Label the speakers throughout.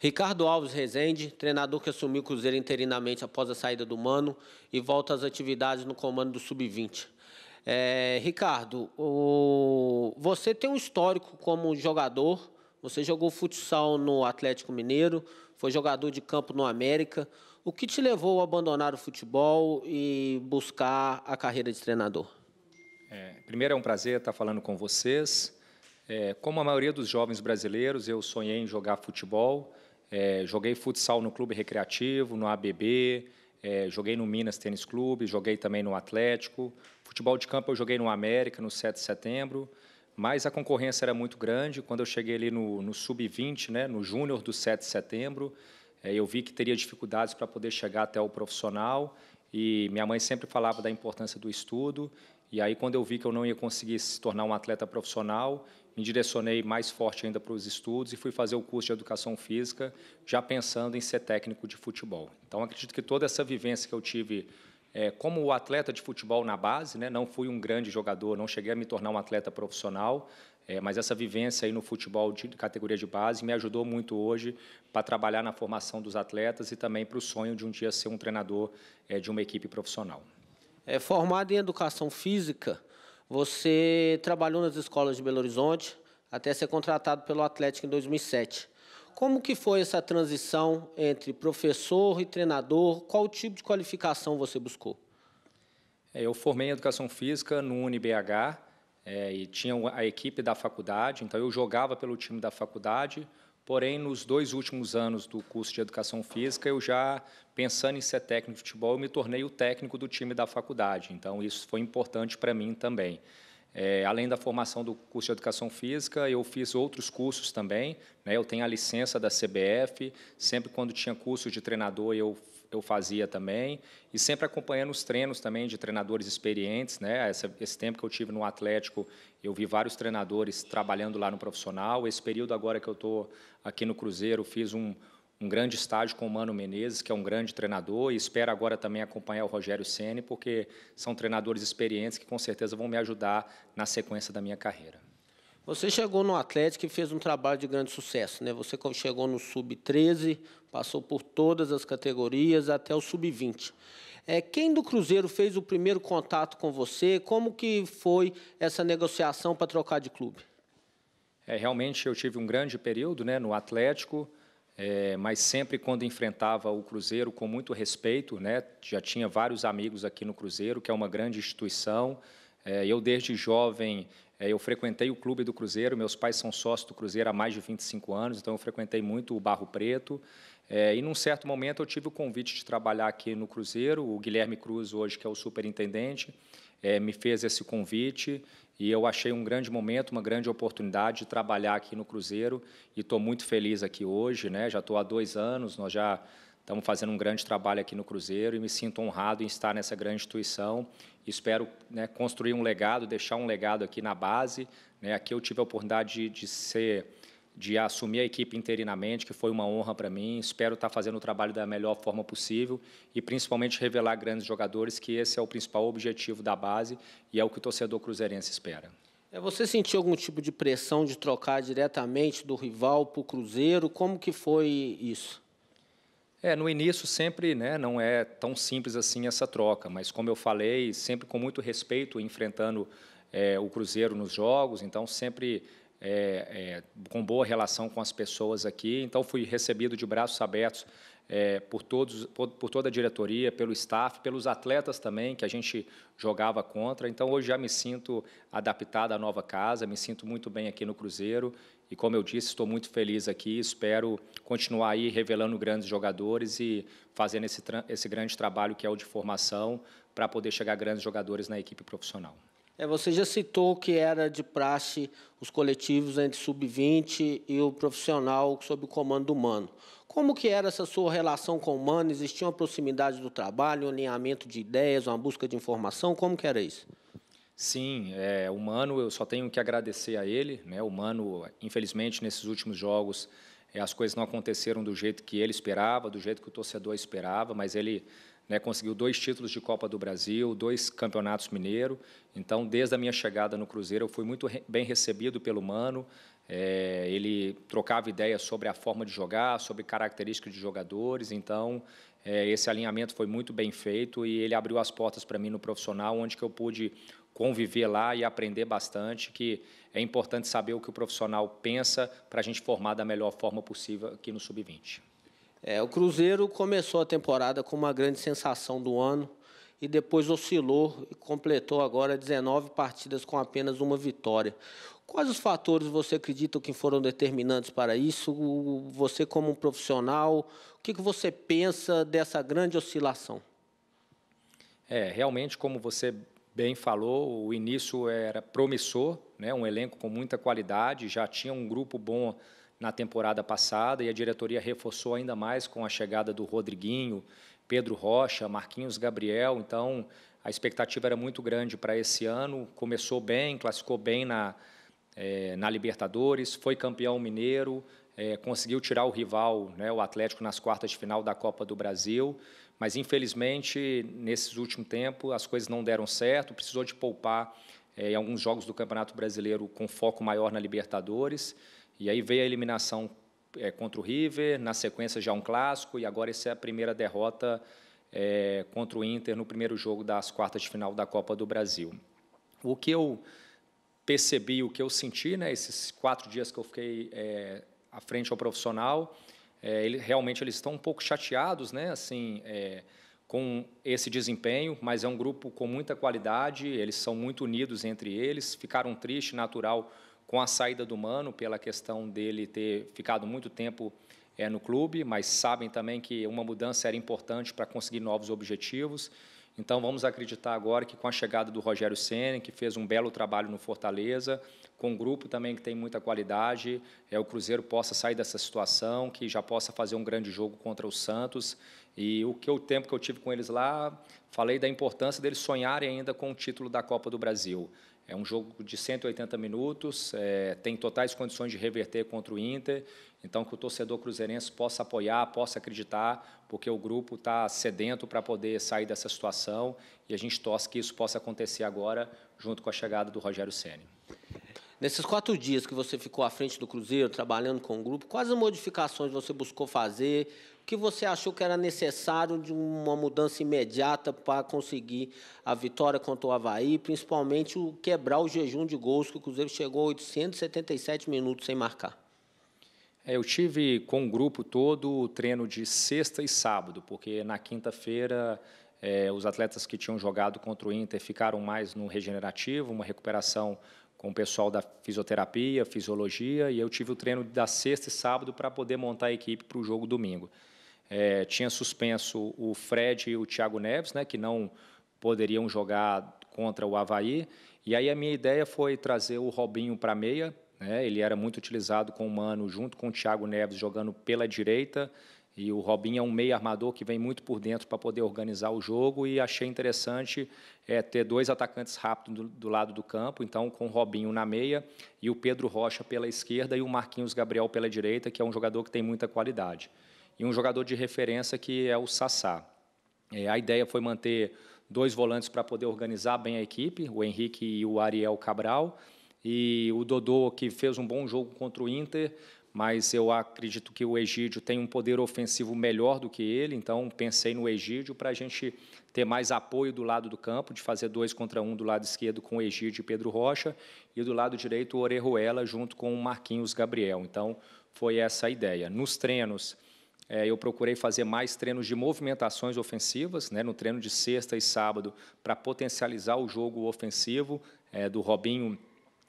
Speaker 1: Ricardo Alves Rezende, treinador que assumiu o Cruzeiro interinamente após a saída do Mano e volta às atividades no comando do Sub-20. É, Ricardo, o... você tem um histórico como jogador, você jogou futsal no Atlético Mineiro, foi jogador de campo no América. O que te levou a abandonar o futebol e buscar a carreira de treinador?
Speaker 2: É, primeiro é um prazer estar falando com vocês. É, como a maioria dos jovens brasileiros, eu sonhei em jogar futebol. É, joguei futsal no Clube Recreativo, no ABB, é, joguei no Minas Tênis Clube, joguei também no Atlético. Futebol de campo eu joguei no América, no 7 de setembro, mas a concorrência era muito grande. Quando eu cheguei ali no, no Sub-20, né, no Júnior do 7 de setembro, é, eu vi que teria dificuldades para poder chegar até o profissional. E minha mãe sempre falava da importância do estudo e aí, quando eu vi que eu não ia conseguir se tornar um atleta profissional, me direcionei mais forte ainda para os estudos e fui fazer o curso de educação física, já pensando em ser técnico de futebol. Então, acredito que toda essa vivência que eu tive é, como atleta de futebol na base, né, não fui um grande jogador, não cheguei a me tornar um atleta profissional, é, mas essa vivência aí no futebol de categoria de base me ajudou muito hoje para trabalhar na formação dos atletas e também para o sonho de um
Speaker 1: dia ser um treinador é, de uma equipe profissional. É, formado em educação física, você trabalhou nas escolas de Belo Horizonte até ser contratado pelo Atlético em 2007. Como que foi essa transição entre professor e treinador? Qual tipo de qualificação você buscou? É, eu formei em educação física no
Speaker 2: UNBH é, e tinha a equipe da faculdade, então eu jogava pelo time da faculdade, Porém, nos dois últimos anos do curso de Educação Física, eu já, pensando em ser técnico de futebol, eu me tornei o técnico do time da faculdade. Então, isso foi importante para mim também. É, além da formação do curso de Educação Física, eu fiz outros cursos também. Né? Eu tenho a licença da CBF, sempre quando tinha curso de treinador, eu eu fazia também, e sempre acompanhando os treinos também de treinadores experientes. Né? Esse, esse, tempo que eu tive no Atlético, eu vi vários treinadores trabalhando lá no profissional. Esse período agora que eu estou aqui no Cruzeiro, fiz um, um grande estágio com o Mano Menezes, que é um grande treinador, e espero agora também acompanhar o Rogério Ceni, porque são treinadores experientes que com certeza vão me ajudar na sequência da minha carreira.
Speaker 1: Você chegou no Atlético e fez um trabalho de grande sucesso, né? Você chegou no sub-13, passou por todas as categorias até o sub-20. É, quem do Cruzeiro fez o primeiro contato com você? Como que foi essa negociação para trocar de clube? É, realmente eu tive um grande
Speaker 2: período, né, no Atlético é, mas sempre quando enfrentava o Cruzeiro com muito respeito, né? Já tinha vários amigos aqui no Cruzeiro, que é uma grande instituição. É, eu desde jovem é, eu frequentei o clube do Cruzeiro. Meus pais são sócios do Cruzeiro há mais de 25 anos, então eu frequentei muito o Barro Preto. É, e num certo momento eu tive o convite de trabalhar aqui no Cruzeiro. O Guilherme Cruz hoje que é o superintendente é, me fez esse convite e eu achei um grande momento, uma grande oportunidade de trabalhar aqui no Cruzeiro e estou muito feliz aqui hoje, né? Já estou há dois anos, nós já estamos fazendo um grande trabalho aqui no Cruzeiro e me sinto honrado em estar nessa grande instituição. Espero né, construir um legado, deixar um legado aqui na base. Né? Aqui eu tive a oportunidade de, de ser de assumir a equipe interinamente, que foi uma honra para mim. Espero estar tá fazendo o trabalho da melhor forma possível e principalmente revelar grandes jogadores, que esse é o principal objetivo da base e é o que o torcedor
Speaker 1: cruzeirense espera. É, você sentiu algum tipo de pressão de trocar diretamente do rival para o Cruzeiro? Como que foi isso? É, no início sempre né,
Speaker 2: não é tão simples assim essa troca, mas como eu falei, sempre com muito respeito, enfrentando é, o Cruzeiro nos jogos, então sempre é, é, com boa relação com as pessoas aqui. Então, fui recebido de braços abertos é, por, todos, por, por, toda a diretoria, pelo staff, pelos atletas também, que a gente jogava contra. Então, hoje já me sinto adaptado à nova casa, me sinto muito bem aqui no Cruzeiro. E, como eu disse, estou muito feliz aqui. Espero continuar aí revelando grandes jogadores e fazendo esse, esse grande trabalho que é o de formação para poder chegar grandes jogadores na equipe profissional.
Speaker 1: É, você já citou que era de praxe os coletivos entre sub-20 e o profissional sob o comando humano. Como que era essa sua relação com o humano? Existia uma proximidade do trabalho, um alinhamento de ideias, uma busca de informação? Como que era isso?
Speaker 2: Sim, é, o Mano, eu só tenho que agradecer a ele. Né? O Mano, infelizmente, nesses últimos jogos, é, as coisas não aconteceram do jeito que ele esperava, do jeito que o torcedor esperava, mas ele né, conseguiu dois títulos de Copa do Brasil, dois campeonatos mineiro. Então, desde a minha chegada no Cruzeiro, eu fui muito re bem recebido pelo Mano. É, ele trocava ideias sobre a forma de jogar, sobre características de jogadores. Então, é, esse alinhamento foi muito bem feito e ele abriu as portas para mim no profissional, onde que eu pude conviver lá e aprender bastante, que é importante saber o que o profissional pensa para a gente formar
Speaker 1: da melhor forma possível aqui no Sub-20. É, o Cruzeiro começou a temporada com uma grande sensação do ano e depois oscilou e completou agora 19 partidas com apenas uma vitória. Quais os fatores você acredita que foram determinantes para isso? Você, como um profissional, o que você pensa dessa grande oscilação?
Speaker 2: É, realmente, como você bem falou, o início era promissor, né? um elenco com muita qualidade, já tinha um grupo bom na temporada passada e a diretoria reforçou ainda mais com a chegada do Rodriguinho, Pedro Rocha, Marquinhos Gabriel. Então, a expectativa era muito grande para esse ano. Começou bem, classificou bem na, é, na Libertadores, foi campeão mineiro, é, conseguiu tirar o rival, né, o Atlético, nas quartas de final da Copa do Brasil. Mas, infelizmente, nesses últimos tempos, as coisas não deram certo, precisou de poupar é, em alguns jogos do Campeonato Brasileiro com foco maior na Libertadores. E aí veio a eliminação é, contra o River, na sequência já um clássico, e agora essa é a primeira derrota é, contra o Inter no primeiro jogo das quartas de final da Copa do Brasil. O que eu percebi, o que eu senti, né, esses quatro dias que eu fiquei é, à frente ao profissional, é, ele, realmente eles estão um pouco chateados, né, assim, é, com esse desempenho, mas é um grupo com muita qualidade, eles são muito unidos entre eles, ficaram tristes, natural, com a saída do Mano, pela questão dele ter ficado muito tempo é, no clube, mas sabem também que uma mudança era importante para conseguir novos objetivos. Então vamos acreditar agora que com a chegada do Rogério Senna, que fez um belo trabalho no Fortaleza, com um grupo também que tem muita qualidade, é o Cruzeiro possa sair dessa situação, que já possa fazer um grande jogo contra o Santos e o que o tempo que eu tive com eles lá, falei da importância deles sonharem ainda com o título da Copa do Brasil. É um jogo de 180 minutos, é, tem totais condições de reverter contra o Inter. Então, que o torcedor cruzeirense possa apoiar, possa acreditar, porque o grupo está sedento para poder sair dessa situação e a gente torce que isso possa acontecer agora, junto com a
Speaker 1: chegada do Rogério Ceni. Nesses quatro dias que você ficou à frente do Cruzeiro, trabalhando com o grupo, quais as modificações você buscou fazer? que você achou que era necessário de uma mudança imediata para conseguir a vitória contra o Havaí, principalmente o quebrar o jejum de gols, que o Cruzeiro chegou a 877 minutos sem marcar?
Speaker 2: É, eu tive com o grupo todo o treino de sexta e sábado, porque na quinta-feira é, os atletas que tinham jogado contra o Inter ficaram mais no regenerativo, uma recuperação com o pessoal da fisioterapia, fisiologia, e eu tive o treino da sexta e sábado para poder montar a equipe para o jogo domingo. É, tinha suspenso o Fred e o Thiago Neves, né, que não poderiam jogar contra o Havaí. E aí a minha ideia foi trazer o Robinho para meia. Né, ele era muito utilizado com o Mano, junto com o Thiago Neves, jogando pela direita. E o Robinho é um meio armador que vem muito por dentro para poder organizar o jogo. E achei interessante é, ter dois atacantes rápidos do, do, lado do campo. Então, com o Robinho na meia e o Pedro Rocha pela esquerda e o Marquinhos Gabriel pela direita, que é um jogador que tem muita qualidade e um jogador de referência que é o Sassá. É, a ideia foi manter dois volantes para poder organizar bem a equipe, o Henrique e o Ariel Cabral, e o Dodô, que fez um bom jogo contra o Inter, mas eu acredito que o Egídio tem um poder ofensivo melhor do que ele, então pensei no Egídio para a gente ter mais apoio do lado do campo, de fazer dois contra um do lado esquerdo com o Egídio e Pedro Rocha, e do lado direito o Orejuela junto com o Marquinhos Gabriel. Então foi essa a ideia. Nos treinos é, eu procurei fazer mais treinos de movimentações ofensivas, né, no treino de sexta e sábado, para potencializar o jogo ofensivo, é, do Robinho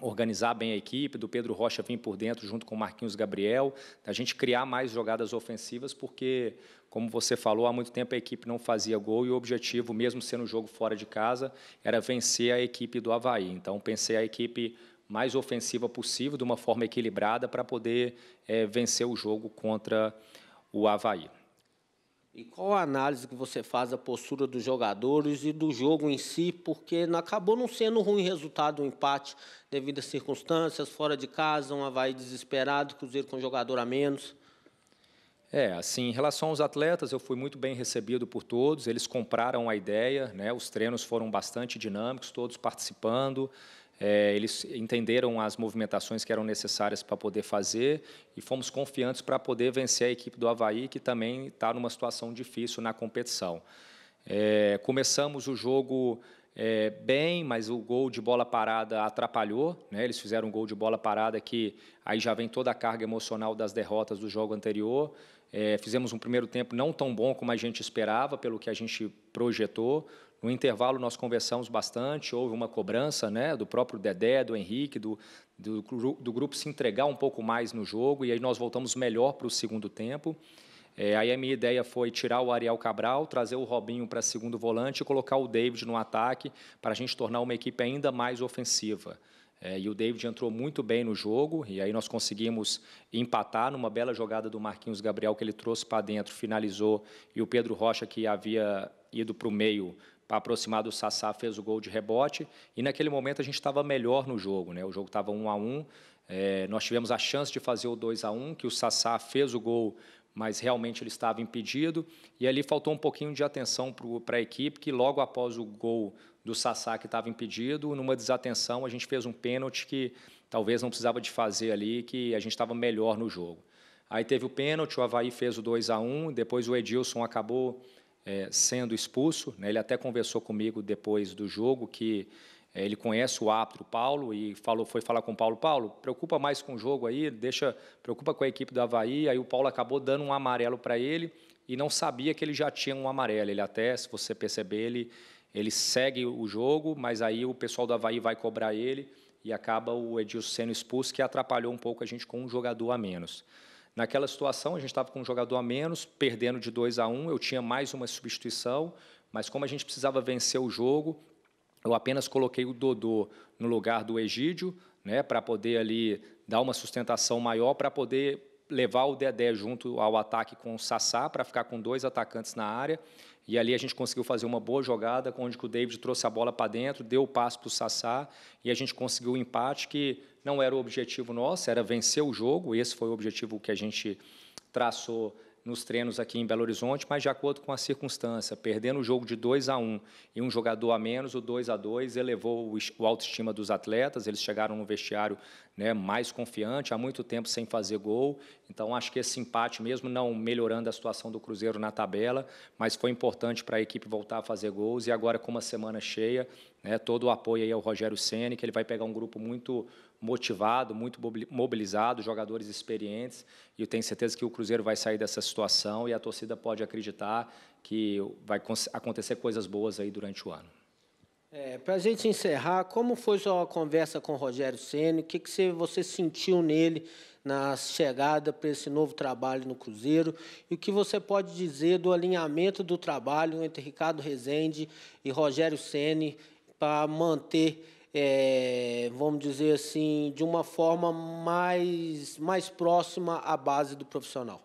Speaker 2: organizar bem a equipe, do Pedro Rocha vir por dentro junto com o Marquinhos Gabriel, da gente criar mais jogadas ofensivas, porque, como você falou, há muito tempo a equipe não fazia gol e o objetivo, mesmo sendo um jogo fora de casa, era vencer a equipe do Havaí. Então, pensei a equipe mais ofensiva possível, de uma forma equilibrada, para poder é, vencer o jogo contra o Havaí.
Speaker 1: E qual a análise que você faz da postura dos jogadores e do jogo em si? Porque acabou não sendo ruim resultado um empate devido às circunstâncias, fora de casa, um Havaí desesperado, Cruzeiro com jogador a menos.
Speaker 2: É, assim, em relação aos atletas, eu fui muito bem recebido por todos, eles compraram a ideia, né? os treinos foram bastante dinâmicos, todos participando. É, eles entenderam as movimentações que eram necessárias para poder fazer e fomos confiantes para poder vencer a equipe do Havaí, que também está numa situação difícil na competição. É, começamos o jogo é, bem, mas o gol de bola parada atrapalhou. Né? Eles fizeram um gol de bola parada que aí já vem toda a carga emocional das derrotas do jogo anterior. É, fizemos um primeiro tempo não tão bom como a gente esperava, pelo que a gente projetou. No intervalo nós conversamos bastante, houve uma cobrança né, do próprio Dedé, do Henrique, do, do, do grupo se entregar um pouco mais no jogo, e aí nós voltamos melhor para o segundo tempo. É, aí a minha ideia foi tirar o Ariel Cabral, trazer o Robinho para segundo volante e colocar o David no ataque para a gente tornar uma equipe ainda mais ofensiva. É, e o David entrou muito bem no jogo, e aí nós conseguimos empatar numa bela jogada do Marquinhos Gabriel que ele trouxe para dentro, finalizou, e o Pedro Rocha, que havia ido para o meio para aproximar do Sassá, fez o gol de rebote. E naquele momento a gente estava melhor no jogo, né? o jogo estava 1 a 1 é, nós tivemos a chance de fazer o 2 a 1 que o Sassá fez o gol mas realmente ele estava impedido. E ali faltou um pouquinho de atenção para a equipe, que logo após o gol do Sassá, que estava impedido, numa desatenção, a gente fez um pênalti que talvez não precisava de fazer ali, que a gente estava melhor no jogo. Aí teve o pênalti, o Havaí fez o 2 a 1 depois o Edilson acabou é, sendo expulso. Né? Ele até conversou comigo depois do jogo que é, ele conhece o árbitro Paulo e falou, foi falar com o Paulo, Paulo, preocupa mais com o jogo aí, deixa, preocupa com a equipe do Havaí, aí o Paulo acabou dando um amarelo para ele e não sabia que ele já tinha um amarelo. Ele até, se você perceber, ele, ele segue o jogo, mas aí o pessoal do Havaí vai cobrar ele e acaba o Edilson sendo expulso, que atrapalhou um pouco a gente com um jogador a menos. Naquela situação, a gente estava com um jogador a menos, perdendo de 2 a 1, um, eu tinha mais uma substituição, mas como a gente precisava vencer o jogo, eu apenas coloquei o Dodô no lugar do Egídio, né, para poder ali dar uma sustentação maior, para poder levar o Dedé junto ao ataque com o Sassá, para ficar com dois atacantes na área. E ali a gente conseguiu fazer uma boa jogada, onde o David trouxe a bola para dentro, deu o passe para o Sassá, e a gente conseguiu o um empate, que não era o objetivo nosso, era vencer o jogo. Esse foi o objetivo que a gente traçou nos treinos aqui em Belo Horizonte, mas de acordo com a circunstância, perdendo o jogo de 2 a 1 um, e um jogador a menos, o 2 a 2 elevou o autoestima dos atletas, eles chegaram no vestiário né, mais confiante, há muito tempo sem fazer gol, então acho que esse empate mesmo, não melhorando a situação do Cruzeiro na tabela, mas foi importante para a equipe voltar a fazer gols, e agora com uma semana cheia, né, todo o apoio aí ao Rogério Ceni, que ele vai pegar um grupo muito motivado, muito mobilizado, jogadores experientes. E eu tenho certeza que o Cruzeiro vai sair dessa situação e a torcida pode acreditar que vai acontecer coisas boas aí durante o ano.
Speaker 1: É, Para a gente encerrar, como foi sua conversa com o Rogério Senna? O que, que você sentiu nele na chegada para esse novo trabalho no Cruzeiro e o que você pode dizer do alinhamento do trabalho entre Ricardo Rezende e Rogério Ceni para manter é, vamos dizer assim, de uma forma mais, mais próxima à base do profissional.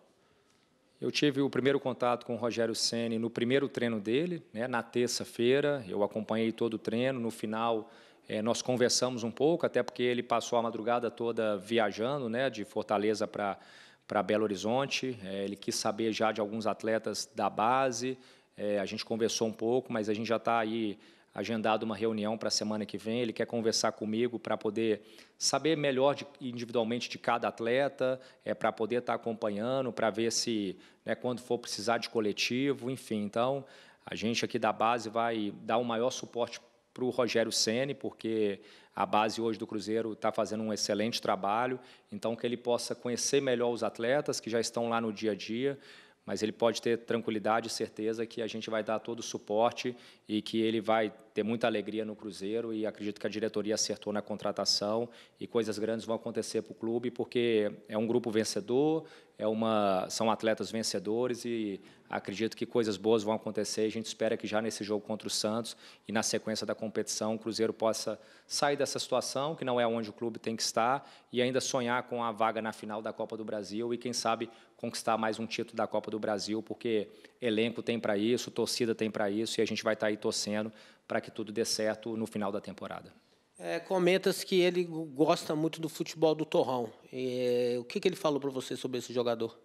Speaker 2: Eu tive o primeiro contato com o Rogério Ceni no primeiro treino dele, né, na terça-feira. Eu acompanhei todo o treino. No final, é, nós conversamos um pouco, até porque ele passou a madrugada toda viajando, né, de Fortaleza para para Belo Horizonte. Eh, ele quis saber já de alguns atletas da base. a gente conversou um pouco, mas a gente já está aí agendado uma reunião para a semana que vem. Ele quer conversar comigo para poder saber melhor de, individualmente de cada atleta, é, para poder estar tá acompanhando, para ver se, né, quando for precisar de coletivo, enfim. Então, a gente aqui da base vai dar o maior suporte para o Rogério Ceni, porque a base hoje do Cruzeiro está fazendo um excelente trabalho, então que ele possa conhecer melhor os atletas que já estão lá no dia a dia, mas ele pode ter tranquilidade e certeza que a gente vai dar todo o suporte e que ele vai ter muita alegria no Cruzeiro e acredito que a diretoria acertou na contratação e coisas grandes vão acontecer para o clube porque é um grupo vencedor, é uma são atletas vencedores e acredito que coisas boas vão acontecer. A gente espera que já nesse jogo contra o Santos e na sequência da competição o Cruzeiro possa sair dessa situação que não é onde o clube tem que estar e ainda sonhar com a vaga na final da Copa do Brasil e quem sabe conquistar mais um título da Copa do Brasil, porque elenco tem para isso, torcida tem para isso, e a gente vai estar tá aí torcendo para que tudo dê certo no final da temporada.
Speaker 1: É, comentas que ele gosta muito do futebol do Torrão. E, o que, que ele falou para você sobre esse jogador?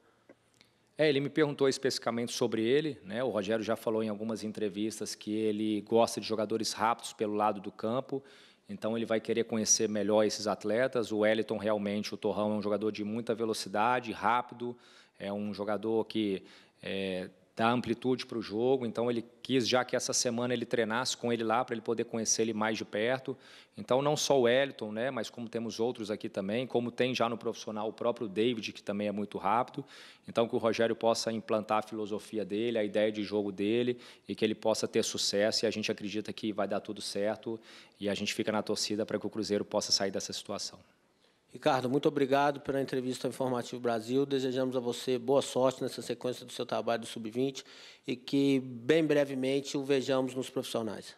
Speaker 1: É, ele me perguntou especificamente sobre ele. Né? O Rogério já falou em algumas
Speaker 2: entrevistas que ele gosta de jogadores rápidos pelo lado do campo. Então ele vai querer conhecer melhor esses atletas. O Wellington realmente, o Torrão é um jogador de muita velocidade, rápido, é um jogador que é, dá amplitude para o jogo, então ele quis já que essa semana ele treinasse com ele lá para ele poder conhecer ele mais de perto. Então não só o Eliton, né, mas como temos outros aqui também, como tem já no profissional o próprio David que também é muito rápido. Então que o Rogério possa implantar a filosofia dele, a ideia de jogo dele e que ele possa ter sucesso e a gente acredita que vai dar tudo certo e a gente fica na torcida para que o Cruzeiro possa sair dessa situação.
Speaker 1: Ricardo, muito obrigado pela entrevista ao Informativo Brasil. Desejamos a você boa sorte nessa sequência do seu trabalho do Sub-20 e que bem brevemente o vejamos nos profissionais.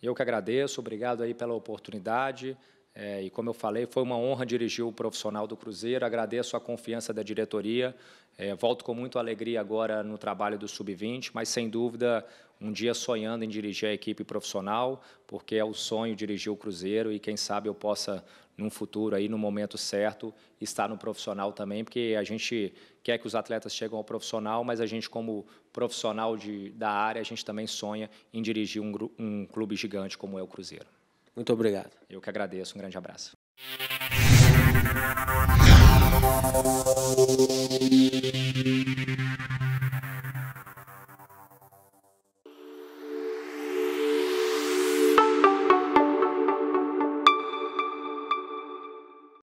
Speaker 1: Eu que agradeço, obrigado aí pela oportunidade.
Speaker 2: É, e como eu falei, foi uma honra dirigir o profissional do Cruzeiro. Agradeço a confiança da diretoria. É, volto com muita alegria agora no trabalho do Sub-20, mas sem dúvida um dia sonhando em dirigir a equipe profissional, porque é o sonho dirigir o Cruzeiro e quem sabe eu possa num futuro aí, no momento certo, estar no profissional também, porque a gente quer que os atletas cheguem ao profissional, mas a gente, como profissional de, da área, a gente também sonha em dirigir um, um clube gigante como é o Cruzeiro. Muito obrigado. Eu que agradeço, um grande abraço.